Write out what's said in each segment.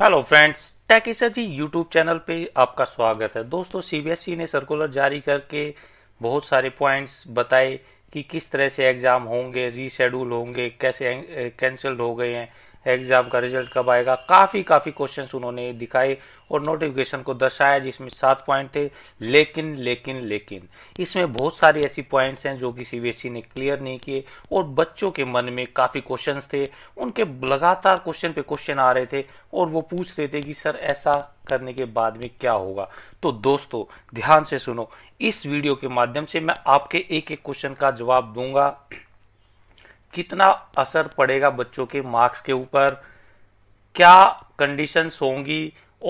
hello friends टैकिसा जी YouTube channel पे आपका स्वागत है दोस्तों सीबीएसई e ने सर्कुलर जारी करके बहुत सारे पॉइंट्स बताए कि किस तरह से एग्ज़ाम होंगे रीशेड्यूल होंगे कैसे कैंसिल eh, हो गए हैं एग्ज़ाम का रिजल्ट कब आएगा काफ़ी काफ़ी क्वेश्चन उन्होंने दिखाए और नोटिफिकेशन को दर्शाया जिसमें सात पॉइंट थे लेकिन लेकिन लेकिन इसमें बहुत सारी ऐसी पॉइंट्स हैं जो कि सीबीएसई e ने क्लियर नहीं किए और बच्चों के मन में काफ़ी क्वेश्चन थे उनके लगातार क्वेश्चन पे क्वेश्चन आ रहे थे और वो पूछ रहे थे कि सर ऐसा करने के बाद में क्या होगा तो दोस्तों ध्यान से सुनो इस वीडियो के माध्यम से मैं आपके एक एक क्वेश्चन का जवाब दूंगा कितना असर पड़ेगा बच्चों के मार्क्स के ऊपर क्या कंडीशंस होंगी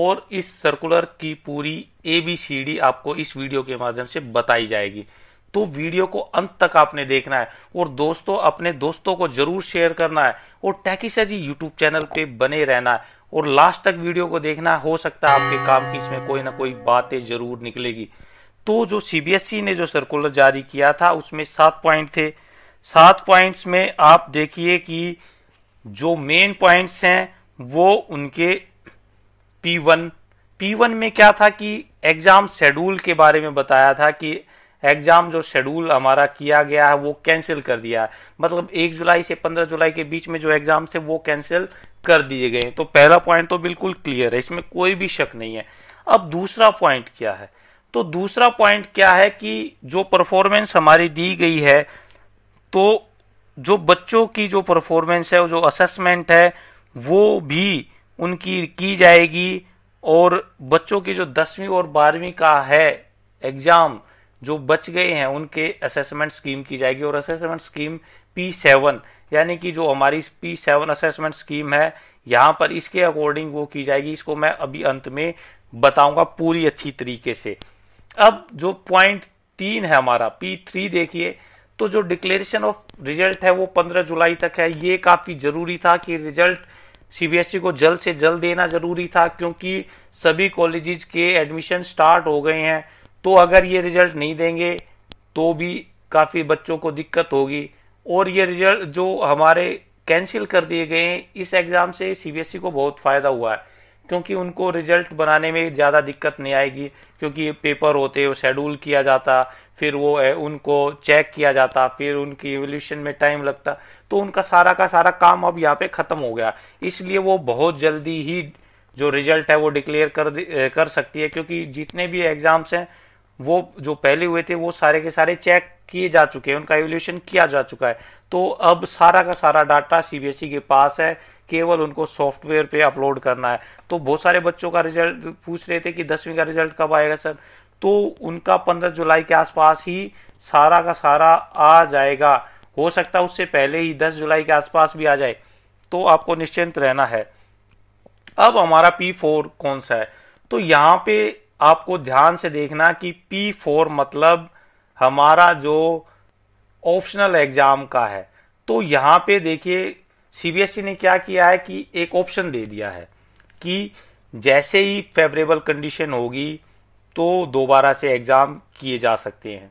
और इस सर्कुलर की पूरी ए बी सी डी आपको इस वीडियो के माध्यम से बताई जाएगी तो वीडियो को अंत तक आपने देखना है और दोस्तों अपने दोस्तों को जरूर शेयर करना है और टैकिसा जी यूट्यूब चैनल पे बने रहना है और लास्ट तक वीडियो को देखना हो सकता है आपके काम की इसमें कोई ना कोई बातें जरूर निकलेगी तो जो सीबीएसई e ने जो सर्कुलर जारी किया था उसमें सात पॉइंट थे सात पॉइंट्स में आप देखिए कि जो मेन पॉइंट्स हैं वो उनके पी वन पी वन में क्या था कि एग्ज़ाम शेड्यूल के बारे में बताया था कि एग्ज़ाम जो शेड्यूल हमारा किया गया है वो कैंसिल कर दिया है मतलब एक जुलाई से पंद्रह जुलाई के बीच में जो एग्ज़ाम थे वो कैंसिल कर दिए गए तो पहला पॉइंट तो बिल्कुल क्लियर है इसमें कोई भी शक नहीं है अब दूसरा पॉइंट क्या है तो दूसरा पॉइंट क्या है कि जो परफॉर्मेंस हमारी दी गई है तो जो बच्चों की जो परफॉर्मेंस है जो असेसमेंट है वो भी उनकी की जाएगी और बच्चों की जो दसवीं और बारहवीं का है एग्जाम जो बच गए हैं उनके असेसमेंट स्कीम की जाएगी और असेसमेंट स्कीम पी सेवन यानी कि जो हमारी पी सेवन असेसमेंट स्कीम है यहां पर इसके अकॉर्डिंग वो की जाएगी इसको मैं अभी अंत में बताऊंगा पूरी अच्छी तरीके से अब जो पॉइंट तीन है हमारा पी थ्री देखिए तो जो डिक्लेरेशन ऑफ रिजल्ट है वो 15 जुलाई तक है ये काफ़ी ज़रूरी था कि रिजल्ट सीबीएसई e को जल्द से जल्द देना ज़रूरी था क्योंकि सभी कॉलेजेस के एडमिशन स्टार्ट हो गए हैं तो अगर ये रिजल्ट नहीं देंगे तो भी काफ़ी बच्चों को दिक्कत होगी और ये रिजल्ट जो हमारे कैंसिल कर दिए गए हैं इस एग्ज़ाम से सीबीएसई e को बहुत फ़ायदा हुआ है क्योंकि उनको रिजल्ट बनाने में ज़्यादा दिक्कत नहीं आएगी क्योंकि पेपर होते वो शेड्यूल किया जाता फिर वो उनको चेक किया जाता फिर उनकी एवोल्यूशन में टाइम लगता तो उनका सारा का सारा काम अब यहाँ पे ख़त्म हो गया इसलिए वो बहुत जल्दी ही जो रिजल्ट है वो डिक्लेयर कर कर सकती है क्योंकि जितने भी एग्ज़ाम्स हैं वो जो पहले हुए थे वो सारे के सारे चेक किए जा चुके हैं उनका एवोल्यूशन किया जा चुका है तो अब सारा का सारा डाटा सीबीएसई e के पास है केवल उनको सॉफ्टवेयर पे अपलोड करना है तो बहुत सारे बच्चों का रिजल्ट पूछ रहे थे कि दसवीं का रिजल्ट कब आएगा सर तो उनका पंद्रह जुलाई के आसपास ही सारा का सारा आ जाएगा हो सकता है उससे पहले ही दस जुलाई के आसपास भी आ जाए तो आपको निश्चिंत रहना है अब हमारा पी फोर कौन सा है तो यहाँ पे आपको ध्यान से देखना कि P4 मतलब हमारा जो ऑप्शनल एग्जाम का है तो यहाँ पे देखिए सीबीएसई e ने क्या किया है कि एक ऑप्शन दे दिया है कि जैसे ही फेवरेबल कंडीशन होगी तो दोबारा से एग्जाम किए जा सकते हैं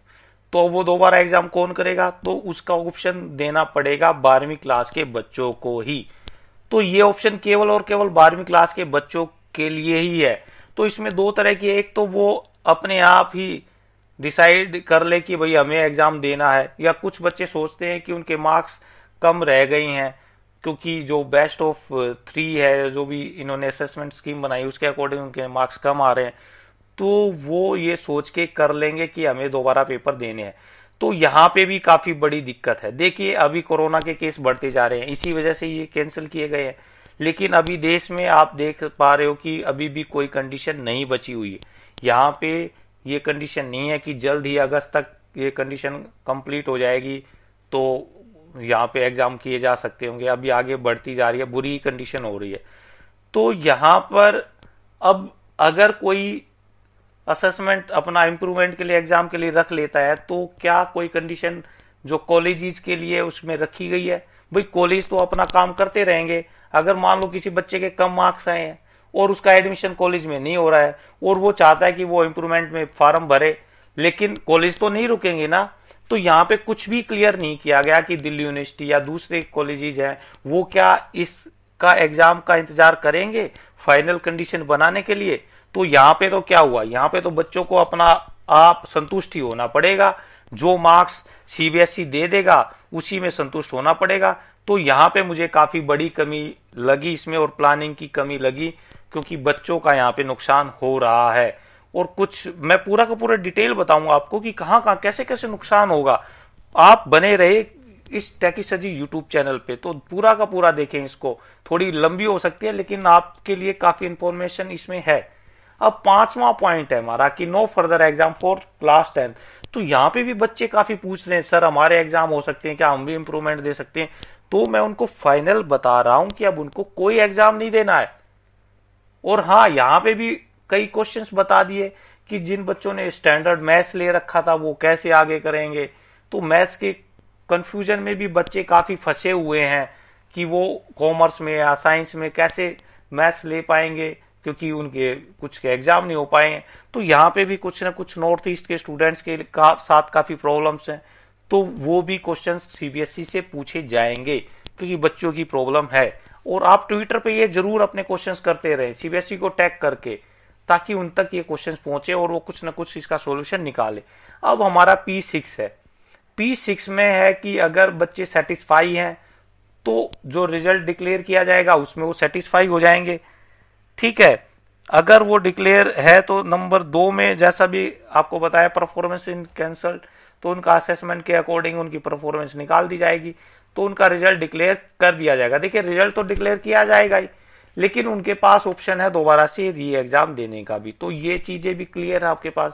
तो वो दोबारा एग्जाम कौन करेगा तो उसका ऑप्शन देना पड़ेगा बारहवीं क्लास के बच्चों को ही तो ये ऑप्शन केवल और केवल बारहवीं क्लास के बच्चों के लिए ही है तो इसमें दो तरह की एक तो वो अपने आप ही डिसाइड कर ले कि भाई हमें एग्ज़ाम देना है या कुछ बच्चे सोचते हैं कि उनके मार्क्स कम रह गई हैं क्योंकि जो बेस्ट ऑफ थ्री है जो भी इन्होंने असेसमेंट स्कीम बनाई उसके अकॉर्डिंग उनके मार्क्स कम आ रहे हैं तो वो ये सोच के कर लेंगे कि हमें दोबारा पेपर देने हैं तो यहाँ पे भी काफ़ी बड़ी दिक्कत है देखिए अभी कोरोना के केस बढ़ते जा रहे हैं इसी वजह से ये कैंसिल किए गए हैं लेकिन अभी देश में आप देख पा रहे हो कि अभी भी कोई कंडीशन नहीं बची हुई है यहाँ पे ये कंडीशन नहीं है कि जल्द ही अगस्त तक ये कंडीशन कंप्लीट हो जाएगी तो यहाँ पे एग्जाम किए जा सकते होंगे अभी आगे बढ़ती जा रही है बुरी कंडीशन हो रही है तो यहाँ पर अब अगर कोई असेसमेंट अपना इम्प्रूवमेंट के लिए एग्जाम के लिए रख लेता है तो क्या कोई कंडीशन जो कॉलेजेस के लिए उसमें रखी गई है भाई कॉलेज तो अपना काम करते रहेंगे अगर मान लो किसी बच्चे के कम मार्क्स आए हैं और उसका एडमिशन कॉलेज में नहीं हो रहा है और वो चाहता है कि वो इम्प्रूवमेंट में फॉर्म भरे लेकिन कॉलेज तो नहीं रुकेंगे ना तो यहाँ पे कुछ भी क्लियर नहीं किया गया कि दिल्ली यूनिवर्सिटी या दूसरे कॉलेजेज हैं वो क्या इसका एग्जाम का इंतजार करेंगे फाइनल कंडीशन बनाने के लिए तो यहाँ पे तो क्या हुआ यहाँ पे तो बच्चों को अपना आप संतुष्ट ही होना पड़ेगा जो मार्क्स सीबीएसई e दे देगा उसी में संतुष्ट होना पड़ेगा तो यहाँ पे मुझे काफ़ी बड़ी कमी लगी इसमें और प्लानिंग की कमी लगी क्योंकि बच्चों का यहाँ पे नुकसान हो रहा है और कुछ मैं पूरा का पूरा डिटेल बताऊंगा आपको कि कहाँ कहाँ कैसे कैसे नुकसान होगा आप बने रहे इस टैकी सजी यूट्यूब चैनल पे तो पूरा का पूरा देखें इसको थोड़ी लंबी हो सकती है लेकिन आपके लिए काफ़ी इंफॉर्मेशन इसमें है अब पांचवा पॉइंट है हमारा कि no further exam for class tenth तो यहाँ पे भी बच्चे काफ़ी पूछ रहे हैं सर हमारे एग्जाम हो सकते हैं क्या हम भी इंप्रूवमेंट दे सकते हैं तो मैं उनको फाइनल बता रहा हूं कि अब उनको कोई एग्जाम नहीं देना है और हाँ यहां पे भी कई क्वेश्चंस बता दिए कि जिन बच्चों ने स्टैंडर्ड मैथ्स ले रखा था वो कैसे आगे करेंगे तो मैथ्स के कंफ्यूजन में भी बच्चे काफी फंसे हुए हैं कि वो कॉमर्स में या साइंस में कैसे मैथ्स ले पाएंगे क्योंकि उनके कुछ के एग्जाम नहीं हो पाए हैं तो यहाँ पे भी कुछ ना कुछ नॉर्थ ईस्ट के स्टूडेंट्स के का, साथ काफी प्रॉब्लम्स हैं तो वो भी क्वेश्चन सीबीएसई e से पूछे जाएंगे क्योंकि बच्चों की प्रॉब्लम है और आप ट्विटर पे ये जरूर अपने क्वेश्चंस करते रहे सीबीएसई e को टैग करके ताकि उन तक ये क्वेश्चंस पहुंचे और वो कुछ ना कुछ इसका सॉल्यूशन निकाले अब हमारा पी सिक्स है पी सिक्स में है कि अगर बच्चे सेटिस्फाई हैं तो जो रिजल्ट डिक्लेयर किया जाएगा उसमें वो सेटिस्फाई हो जाएंगे ठीक है अगर वो डिक्लेयर है तो नंबर दो में जैसा भी आपको बताया परफॉर्मेंस इन कैंसल्ड तो उनका असेसमेंट के अकॉर्डिंग उनकी परफॉर्मेंस निकाल दी जाएगी तो उनका रिजल्ट डिक्लेयर कर दिया जाएगा देखिए रिजल्ट तो डिक्लेयर किया जाएगा ही लेकिन उनके पास ऑप्शन है दोबारा से री एग्जाम देने का भी तो ये चीजें भी क्लियर है आपके पास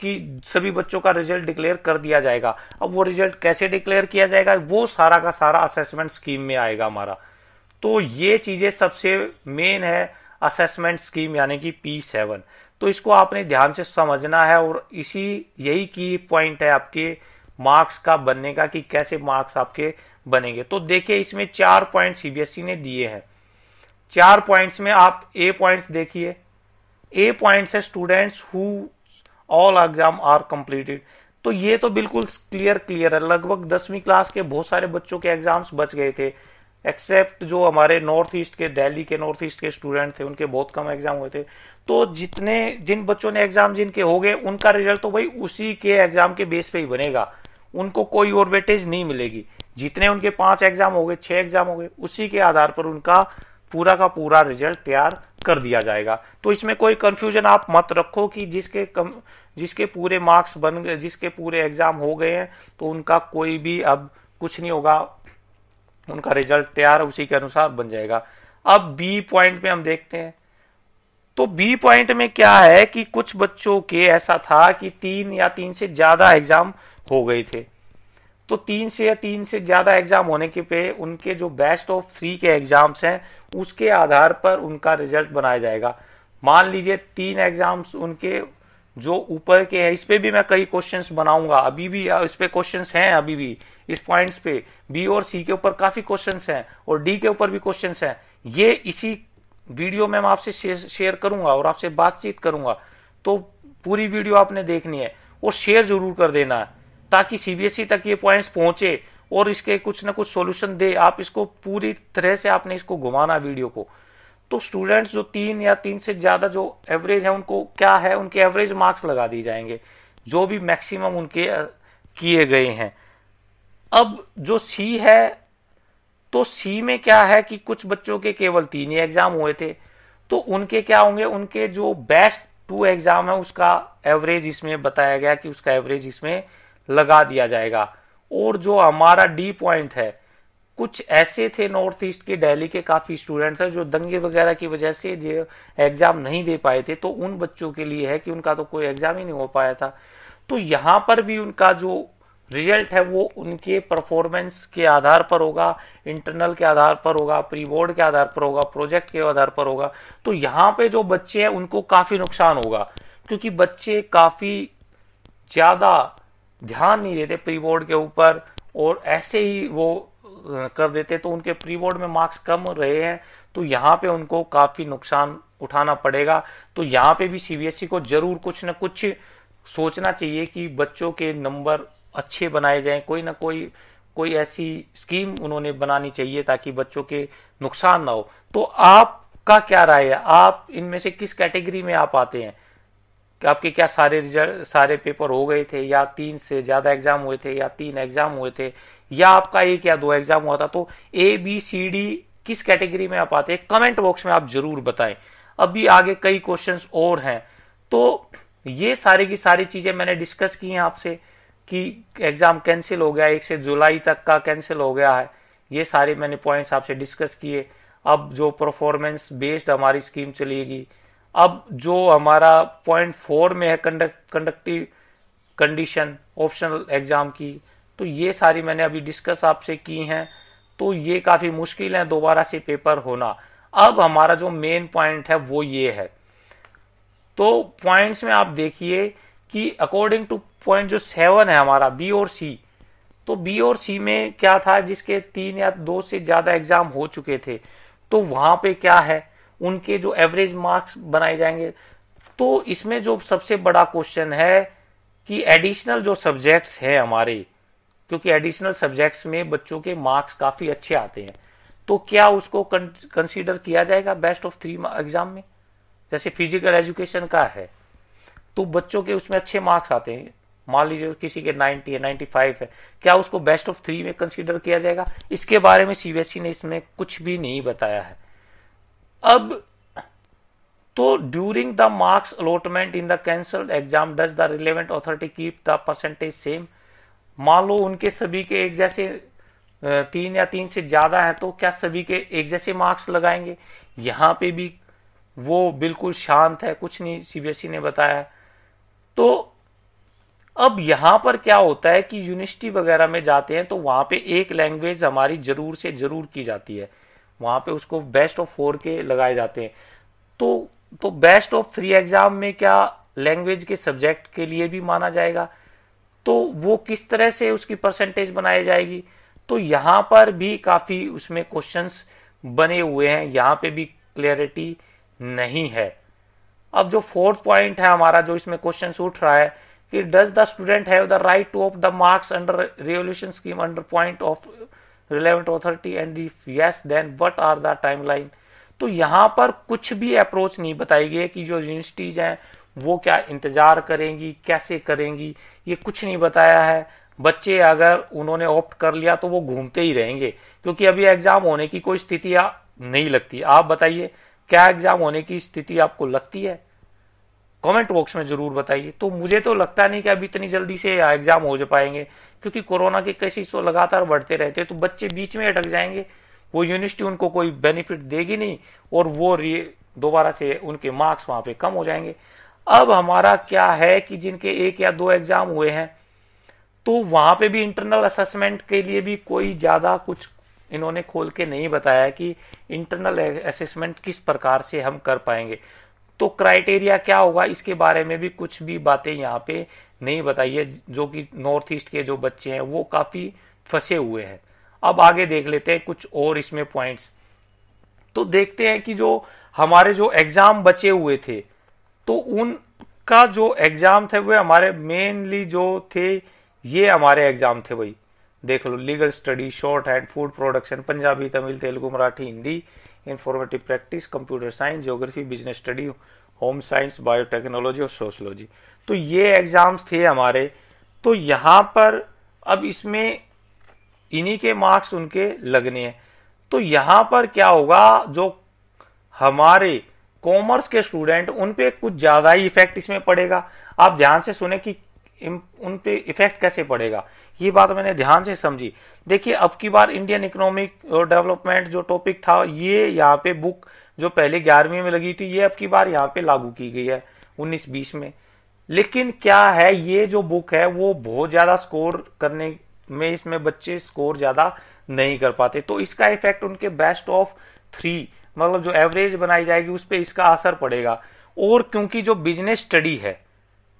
कि सभी बच्चों का रिजल्ट डिक्लेयर कर दिया जाएगा अब वो रिजल्ट कैसे डिक्लेयर किया जाएगा वो सारा का सारा असेसमेंट स्कीम में आएगा हमारा तो ये चीजें सबसे मेन है असेसमेंट स्कीम यानी कि पी सेवन तो इसको आपने ध्यान से समझना है और इसी यही की पॉइंट है आपके मार्क्स का बनने का कि कैसे मार्क्स आपके बनेंगे तो देखिए इसमें चार पॉइंट सीबीएसई e ने दिए हैं चार पॉइंट्स में आप ए पॉइंट्स देखिए ए पॉइंट्स है students who all exam are completed तो ये तो बिल्कुल क्लियर क्लियर है लगभग दसवीं क्लास के बहुत सारे बच्चों के एग्जाम्स बच गए थे एक्सेप्ट जो हमारे नॉर्थ ईस्ट के दिल्ली के नॉर्थ ईस्ट के स्टूडेंट थे उनके बहुत कम एग्जाम हुए थे तो जितने जिन बच्चों ने एग्जाम जिनके हो गए उनका रिजल्ट तो भाई उसी के एग्जाम के बेस पे ही बनेगा उनको कोई और वेटेज नहीं मिलेगी जितने उनके पांच एग्जाम हो गए छह एग्जाम हो गए उसी के आधार पर उनका पूरा का पूरा रिजल्ट तैयार कर दिया जाएगा तो इसमें कोई कंफ्यूजन आप मत रखो कि जिसके कम जिसके पूरे मार्क्स बन गए जिसके पूरे एग्जाम हो गए हैं तो उनका कोई भी अब कुछ नहीं होगा उनका रिजल्ट तैयार उसी के अनुसार बन जाएगा अब बी पॉइंट पे हम देखते हैं तो बी पॉइंट में क्या है कि कुछ बच्चों के ऐसा था कि तीन या तीन से ज्यादा एग्जाम हो गए थे तो तीन से या तीन से ज्यादा एग्जाम होने के पे उनके जो बेस्ट ऑफ थ्री के एग्जाम्स हैं उसके आधार पर उनका रिजल्ट बनाया जाएगा मान लीजिए तीन एग्जाम्स उनके जो ऊपर के हैं इस पे भी मैं कई क्वेश्चंस बनाऊंगा अभी भी इस पे क्वेश्चंस हैं अभी भी इस पॉइंट्स पे बी और सी के ऊपर काफी क्वेश्चंस हैं और डी के ऊपर भी क्वेश्चंस हैं ये इसी वीडियो में मैं आपसे शेयर करूंगा और आपसे बातचीत करूंगा तो पूरी वीडियो आपने देखनी है और शेयर जरूर कर देना है ताकि सीबीएसई e तक ये पॉइंट्स पहुंचे और इसके कुछ ना कुछ सॉल्यूशन दे आप इसको पूरी तरह से आपने इसको घुमाना वीडियो को तो स्टूडेंट्स जो तीन या तीन से ज़्यादा जो एवरेज है उनको क्या है उनके एवरेज मार्क्स लगा दिए जाएंगे जो भी मैक्सिमम उनके किए गए हैं अब जो सी है तो सी में क्या है कि कुछ बच्चों के केवल तीन ही एग्जाम हुए थे तो उनके क्या होंगे उनके जो बेस्ट टू एग्जाम है उसका एवरेज इसमें बताया गया कि उसका एवरेज इसमें लगा दिया जाएगा और जो हमारा डी पॉइंट है कुछ ऐसे थे नॉर्थ ईस्ट के दिल्ली के काफ़ी स्टूडेंट हैं जो दंगे वगैरह की वजह से जो एग्ज़ाम नहीं दे पाए थे तो उन बच्चों के लिए है कि उनका तो कोई एग्ज़ाम ही नहीं हो पाया था तो यहां पर भी उनका जो रिजल्ट है वो उनके परफॉर्मेंस के आधार पर होगा इंटरनल के आधार पर होगा प्री बोर्ड के आधार पर होगा प्रोजेक्ट के आधार पर होगा तो यहाँ पे जो बच्चे हैं उनको काफ़ी नुकसान होगा क्योंकि बच्चे काफ़ी ज़्यादा ध्यान नहीं देते प्री बोर्ड के ऊपर और ऐसे ही वो कर देते तो उनके प्री बोर्ड में मार्क्स कम रहे हैं तो यहाँ पे उनको काफ़ी नुकसान उठाना पड़ेगा तो यहाँ पे भी सीबीएसई e को जरूर कुछ न कुछ सोचना चाहिए कि बच्चों के नंबर अच्छे बनाए जाएं कोई ना कोई कोई ऐसी स्कीम उन्होंने बनानी चाहिए ताकि बच्चों के नुकसान ना हो तो आपका क्या राय है आप इनमें से किस कैटेगरी में आप आते हैं कि आपके क्या सारे रिजल्ट सारे पेपर हो गए थे या तीन से ज़्यादा एग्जाम हुए थे या तीन एग्जाम हुए थे या आपका एक या दो एग्जाम हुआ था तो ए बी सी डी किस कैटेगरी में आप आते हैं कमेंट बॉक्स में आप जरूर बताएं अभी आगे कई क्वेश्चंस और हैं तो ये सारी की सारी चीज़ें मैंने डिस्कस की हैं आपसे कि एग्ज़ाम कैंसिल हो गया एक से जुलाई तक का कैंसिल हो गया है ये सारे मैंने पॉइंट्स आपसे डिस्कस किए अब जो परफॉर्मेंस बेस्ड हमारी स्कीम चलेगी अब जो हमारा पॉइंट फोर में है conduct conductive condition optional exam की तो ये सारी मैंने अभी डिस्कस आपसे की हैं तो ये काफ़ी मुश्किल है दोबारा से पेपर होना अब हमारा जो मेन पॉइंट है वो ये है तो पॉइंट्स में आप देखिए कि अकॉर्डिंग टू पॉइंट जो सेवन है हमारा बी और सी तो बी और सी में क्या था जिसके तीन या दो से ज़्यादा एग्जाम हो चुके थे तो वहां पे क्या है उनके जो एवरेज मार्क्स बनाए जाएंगे तो इसमें जो सबसे बड़ा क्वेश्चन है कि एडिशनल जो सब्जेक्ट्स हैं हमारे क्योंकि एडिशनल सब्जेक्ट्स में बच्चों के मार्क्स काफ़ी अच्छे आते हैं तो क्या उसको कंसीडर किया जाएगा बेस्ट ऑफ थ्री एग्जाम में जैसे फिजिकल एजुकेशन का है तो बच्चों के उसमें अच्छे मार्क्स आते हैं मान लीजिए किसी के 90 है 95 है क्या उसको बेस्ट ऑफ थ्री में कंसीडर किया जाएगा इसके बारे में सीबीएसई e ने इसमें कुछ भी नहीं बताया है अब तो during the marks allotment in the cancelled exam does the relevant authority keep the percentage same मान लो उनके सभी के एक जैसे तीन या तीन से ज्यादा है तो क्या सभी के एक जैसे मार्क्स लगाएंगे यहां पे भी वो बिल्कुल शांत है कुछ नहीं सीबीएसई e ने बताया तो अब यहां पर क्या होता है कि यूनिवर्सिटी वगैरह में जाते हैं तो वहां पे एक लैंग्वेज हमारी जरूर से जरूर की जाती है वहां पे उसको बेस्ट ऑफ फोर के लगाए जाते हैं तो तो बेस्ट ऑफ थ्री एग्जाम में क्या लैंग्वेज के सब्जेक्ट के लिए भी माना जाएगा तो वो किस तरह से उसकी परसेंटेज बनाई जाएगी तो यहां पर भी काफ़ी उसमें क्वेश्चंस बने हुए हैं यहाँ पे भी क्लियरिटी नहीं है अब जो फोर्थ पॉइंट है हमारा जो इसमें क्वेश्चन उठ रहा है कि does the student have the right to of the marks under revaluation scheme under point of relevant authority and if yes then what are the timeline तो यहां पर कुछ भी अप्रोच नहीं बताई गई है कि जो यूनिवर्सिटीज हैं वो क्या इंतजार करेंगी कैसे करेंगी ये कुछ नहीं बताया है बच्चे अगर उन्होंने ऑप्ट कर लिया तो वो घूमते ही रहेंगे क्योंकि अभी एग्जाम होने की कोई स्थिति नहीं लगती आप बताइए क्या एग्जाम होने की स्थिति आपको लगती है कमेंट बॉक्स में ज़रूर बताइए तो मुझे तो लगता नहीं कि अभी इतनी जल्दी से एग्ज़ाम हो जा पाएंगे क्योंकि कोरोना के केसेस तो लगातार बढ़ते रहते हैं तो बच्चे बीच में अटक जाएंगे वो यूनिवर्सिटी उनको कोई बेनिफिट देगी नहीं और वो दोबारा से उनके मार्क्स वहां पे कम हो जाएंगे अब हमारा क्या है कि जिनके एक या दो एग्ज़ाम हुए हैं तो वहां पे भी इंटरनल असेसमेंट के लिए भी कोई ज़्यादा कुछ इन्होंने खोल के नहीं बताया कि इंटरनल असेसमेंट किस प्रकार से हम कर पाएंगे तो क्राइटेरिया क्या होगा इसके बारे में भी कुछ भी बातें यहाँ पे नहीं बताइए जो कि नॉर्थ ईस्ट के जो बच्चे हैं वो काफ़ी फंसे हुए हैं अब आगे देख लेते हैं कुछ और इसमें पॉइंट्स तो देखते हैं कि जो हमारे जो एग्ज़ाम बचे हुए थे तो उनका जो एग्ज़ाम थे वे हमारे मेनली जो थे ये हमारे एग्ज़ाम थे भाई देख लो legal study shorthand food production Punjabi Tamil Telugu Marathi Hindi informative practice computer science geography business study home science biotechnology और सोशलॉजी तो ये एग्जाम्स थे हमारे तो यहाँ पर अब इसमें इन्हीं के मार्क्स उनके लगने हैं तो यहाँ पर क्या होगा जो हमारे कॉमर्स के स्टूडेंट उन पे कुछ ज़्यादा ही इफेक्ट इसमें पड़ेगा आप ध्यान से सुने कि उन पे इफेक्ट कैसे पड़ेगा ये बात मैंने ध्यान से समझी देखिए अब की बार इंडियन इकोनॉमिक डेवलपमेंट जो टॉपिक था ये यहाँ पे बुक जो पहले ग्यारहवीं में लगी थी ये अब की बार यहाँ पे लागू की गई है उन्नीस बीस में लेकिन क्या है ये जो बुक है वो बहुत ज्यादा स्कोर करने में इसमें बच्चे स्कोर ज्यादा नहीं कर पाते तो इसका इफेक्ट उनके बेस्ट ऑफ थ्री मतलब जो एवरेज बनाई जाएगी उस पर इसका असर पड़ेगा और क्योंकि जो बिजनेस स्टडी है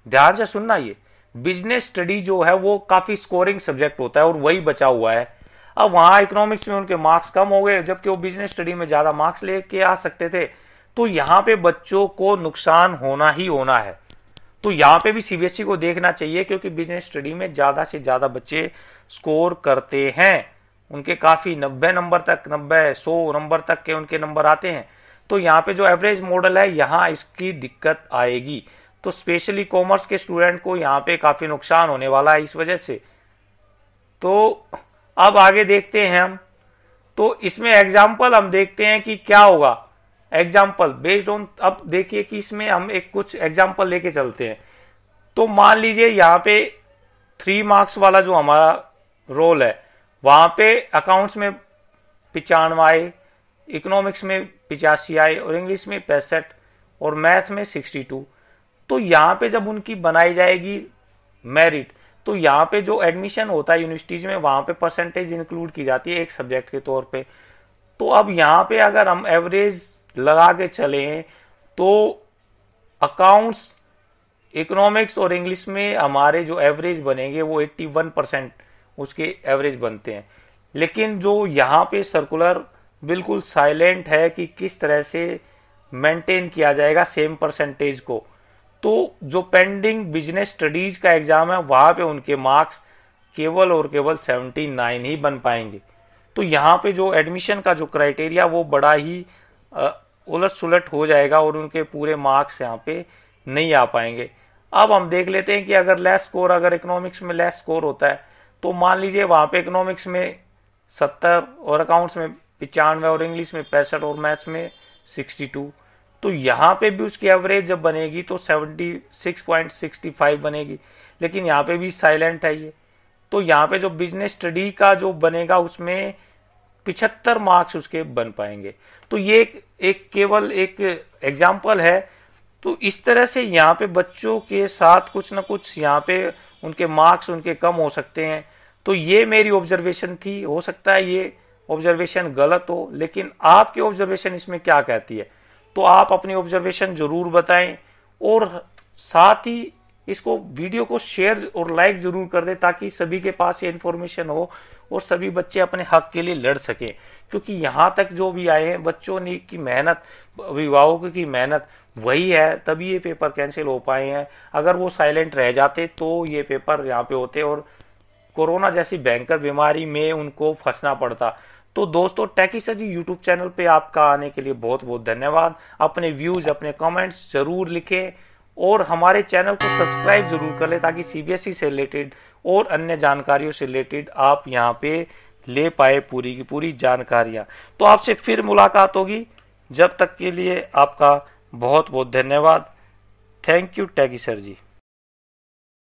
ध्यान से सुनना ये बिजनेस स्टडी जो है वो काफी स्कोरिंग सब्जेक्ट होता है और वही बचा हुआ है अब वहां इकोनॉमिक्स में उनके मार्क्स कम हो गए जबकि वो बिजनेस स्टडी में ज्यादा मार्क्स लेके आ सकते थे तो यहाँ पे बच्चों को नुकसान होना ही होना है तो यहाँ पे भी सीबीएसई e को देखना चाहिए क्योंकि बिजनेस स्टडी में ज्यादा से ज्यादा बच्चे स्कोर करते हैं उनके काफी नब्बे नंबर तक नब्बे सौ नंबर तक के उनके नंबर आते हैं तो यहाँ पे जो एवरेज मॉडल है यहाँ इसकी दिक्कत आएगी तो स्पेशली कॉमर्स के स्टूडेंट को यहाँ पे काफ़ी नुकसान होने वाला है इस वजह से तो अब आगे देखते हैं हम तो इसमें एग्जाम्पल हम देखते हैं कि क्या होगा एग्जाम्पल बेस्ड ऑन अब देखिए कि इसमें हम एक कुछ एग्जाम्पल लेके चलते हैं तो मान लीजिए यहाँ पे थ्री मार्क्स वाला जो हमारा रोल है वहां पे अकाउंट्स में पिचानवे आए इकोनॉमिक्स में पिचासी आए और इंग्लिश में पैंसठ और मैथ में सिक्सटी टू तो यहां पे जब उनकी बनाई जाएगी मेरिट तो यहां पे जो एडमिशन होता है यूनिवर्सिटीज में वहां पे परसेंटेज इंक्लूड की जाती है एक सब्जेक्ट के तौर पे तो अब यहां पे अगर हम एवरेज लगा के चले तो अकाउंट्स इकोनॉमिक्स और इंग्लिश में हमारे जो एवरेज बनेंगे वो 81 परसेंट उसके एवरेज बनते हैं लेकिन जो यहां पे सर्कुलर बिल्कुल साइलेंट है कि किस तरह से मेंटेन किया जाएगा सेम परसेंटेज को तो जो पेंडिंग बिजनेस स्टडीज का एग्जाम है वहां पे उनके मार्क्स केवल और केवल 79 ही बन पाएंगे तो यहाँ पे जो एडमिशन का जो क्राइटेरिया वो बड़ा ही उलट सुलट हो जाएगा और उनके पूरे मार्क्स यहाँ पे नहीं आ पाएंगे अब हम देख लेते हैं कि अगर लेस स्कोर अगर इकोनॉमिक्स में लेस स्कोर होता है तो मान लीजिए वहां पे इकोनॉमिक्स में सत्तर और अकाउंट्स में पचानवे और इंग्लिश में पैंसठ और मैथ्स में सिक्सटी टू तो यहां पे भी उसकी एवरेज जब बनेगी तो 76.65 बनेगी लेकिन यहां पे भी साइलेंट है ये तो यहां पे जो बिजनेस स्टडी का जो बनेगा उसमें पिछहत्तर मार्क्स उसके बन पाएंगे तो ये एक, एक केवल एक एग्जाम्पल है तो इस तरह से यहाँ पे बच्चों के साथ कुछ ना कुछ यहाँ पे उनके मार्क्स उनके कम हो सकते हैं तो ये मेरी ऑब्जर्वेशन थी हो सकता है ये ऑब्जर्वेशन गलत हो लेकिन आपकी ऑब्जर्वेशन इसमें क्या कहती है तो आप अपनी ऑब्जर्वेशन जरूर बताएं और साथ ही इसको वीडियो को शेयर और लाइक जरूर कर दें ताकि सभी के पास ये इन्फॉर्मेशन हो और सभी बच्चे अपने हक के लिए लड़ सके क्योंकि यहां तक जो भी आए हैं बच्चों ने की मेहनत अभिभावक की मेहनत वही है तभी ये पेपर कैंसिल हो पाए हैं अगर वो साइलेंट रह जाते तो ये पेपर यहाँ पे होते और कोरोना जैसी भयंकर बीमारी में उनको फंसना पड़ता तो दोस्तों सर जी यूट्यूब चैनल पे आपका आने के लिए बहुत बहुत धन्यवाद अपने व्यूज अपने कमेंट्स जरूर लिखें और हमारे चैनल को सब्सक्राइब जरूर कर लें ताकि सीबीएसई e से रिलेटेड और अन्य जानकारियों से रिलेटेड आप यहाँ पे ले पाए पूरी की पूरी जानकारियां तो आपसे फिर मुलाकात होगी जब तक के लिए आपका बहुत बहुत धन्यवाद थैंक यू टैगी सर जी